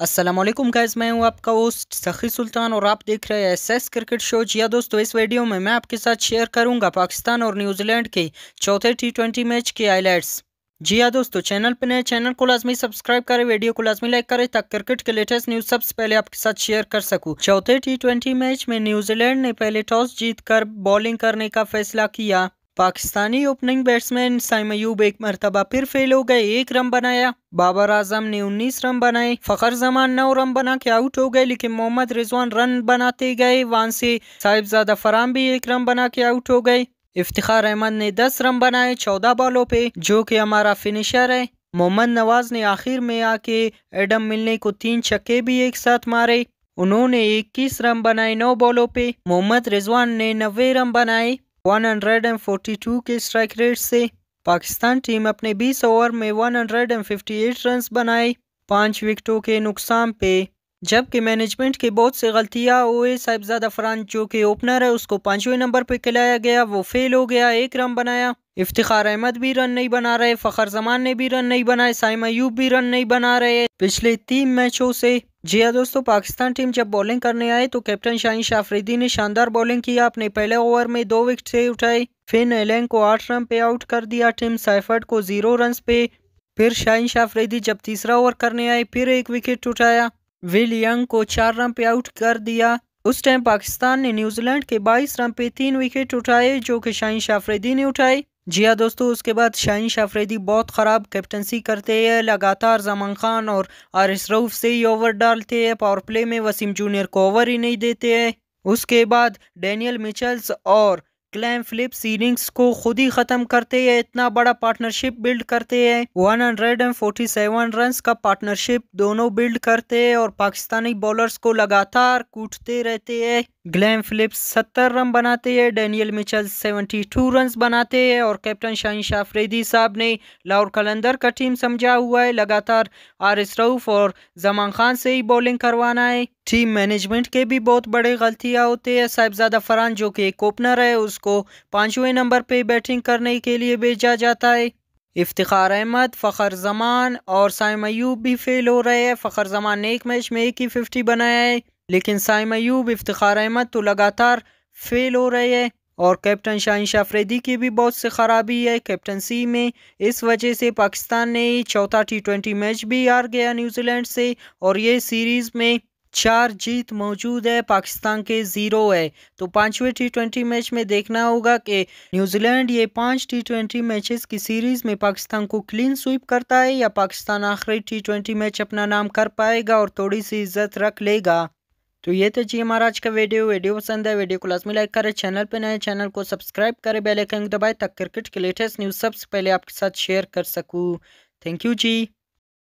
Aslam guys मैं हूं आपका होस्ट सखी सुल्तान और आप देख रहे हैं एस एस क्रिकेट शो जी हाँ, दोस्तों इस वीडियो में मैं आपके साथ शेयर करूंगा पाकिस्तान और न्यूजीलैंड के चौथे टी ट्वेंटी मैच के हाईलाइट्स जी हाँ दोस्तों चैनल पर नए चैनल को लाजमी सब्सक्राइब करें वीडियो को लाजमी लाइक करें ताकि क्रिकेट के लेटेस्ट न्यूज सबसे पहले आपके साथ शेयर कर सकूं चौथे टी ट्वेंटी मैच में न्यूजीलैंड ने पहले टॉस जीतकर बॉलिंग करने का फैसला किया पाकिस्तानी ओपनिंग बैट्समैन साइमयूब एक मरतबा फिर फेल हो गए एक रन बनाया बाबर आजम ने 19 रन बनाए फखर जमान नौ रन बना के आउट हो गए लेकिन मोहम्मद रिजवान रन बनाते गए वान से साहिबजादा फराम भी एक रन बना के आउट हो गए इफ्तार अहमद ने दस रन बनाए चौदह बॉलों पे जो कि हमारा फिनिशर है मोहम्मद नवाज ने आखिर में आके एडम मिलने को तीन छक्के भी एक साथ मारे उन्होंने इक्कीस रन बनाए नौ बॉलों पे मोहम्मद रिजवान ने नब्बे रन बनाए 142 के स्ट्राइक रेट से पाकिस्तान टीम अपने 20 ओवर में 158 रन्स बनाए पांच विकेटों के नुकसान पे जबकि मैनेजमेंट की बहुत सी गलतियाँ हुए साहिबजादा फरान जो कि ओपनर है उसको पाँचवें नंबर पर खिलाया गया वो फेल हो गया एक रन बनाया इफ्तार अहमद भी रन नहीं बना रहे फ़खर जमान ने भी रन नहीं बनाए साइम अयूब भी रन नहीं बना रहे पिछले तीन मैचों से जी हाँ दोस्तों पाकिस्तान टीम जब बॉलिंग करने आए तो कैप्टन शाहिन शाफरीदी ने शानदार बॉलिंग किया अपने पहले ओवर में दो विकेट से उठाए फिन एलेंग को आठ रन पे आउट कर दिया टीम साइफर्ट को जीरो रन पे फिर शाहिन शाफरीदी जब तीसरा ओवर करने आए फिर एक विकेट उठाया यंग को चार रन पे आउट कर दिया उस टाइम पाकिस्तान ने न्यूजीलैंड के 22 रन पे तीन विकेट उठाए जो कि शाहिन शाफरेदी ने उठाए जी हाँ दोस्तों उसके बाद शाहिन शाफरेदी बहुत ख़राब कैप्टनसी करते हैं लगातार जमान खान और आर एस रऊफ से ही ओवर डालते हैं पावर प्ले में वसीम जूनियर को ओवर ही नहीं देते हैं उसके बाद डेनियल मिचल्स और क्लैम फिलिप सीरिंग्स को खुद ही खत्म करते हैं इतना बड़ा पार्टनरशिप बिल्ड करते हैं 147 रन का पार्टनरशिप दोनों बिल्ड करते हैं और पाकिस्तानी बॉलर्स को लगातार कूटते रहते हैं ग्लैम फिलिप्स सत्तर रन बनाते हैं Daniel Mitchell seventy two run बनाते हैं और कैप्टन शाहिन शाफरेदी साहब ने लाहौर कलंदर का टीम समझा हुआ है लगातार आर एस रऊफ और जमान खान से ही बॉलिंग करवाना है टीम मैनेजमेंट के भी बहुत बड़े गलतियाँ होते हैं साहिबजादा फरहान जो कि एक ओपनर है उसको पाँचवें नंबर पर बैटिंग करने के लिए भेजा जाता है इफ्तार अहमद फ़खर जमान और साइम अयूब भी फेल हो रहे हैं फ़खर जमान ने एक मैच में एक ही फिफ्टी बनाया है लेकिन साइम अयूब इफ्तार अहमद तो लगातार फेल हो रहे हैं और कैप्टन शाहिन शाफरेदी की भी बहुत सी खराबी है कैप्टनसी में इस वजह से पाकिस्तान ने चौथा टी ट्वेंटी मैच भी हार गया न्यूजीलैंड से और ये सीरीज़ में चार जीत मौजूद है पाकिस्तान के ज़ीरो है तो पांचवें टी ट्वेंटी मैच में देखना होगा कि न्यूजीलैंड ये पांच टी ट्वेंटी मैचेस की सीरीज़ में पाकिस्तान को क्लीन स्वीप करता है या पाकिस्तान आखिरी टी ट्वेंटी मैच अपना नाम कर पाएगा और थोड़ी सी इज्जत रख लेगा तो ये तो जी हमारा आज का वीडियो वीडियो पसंद है वीडियो को लाजमी लाइक करें चैनल पर नए चैनल को सब्सक्राइब करें बेल आइकन दबाएं तक क्रिकेट के लेटेस्ट न्यूज़ सबसे पहले आपके साथ शेयर कर सकूँ थैंक यू जी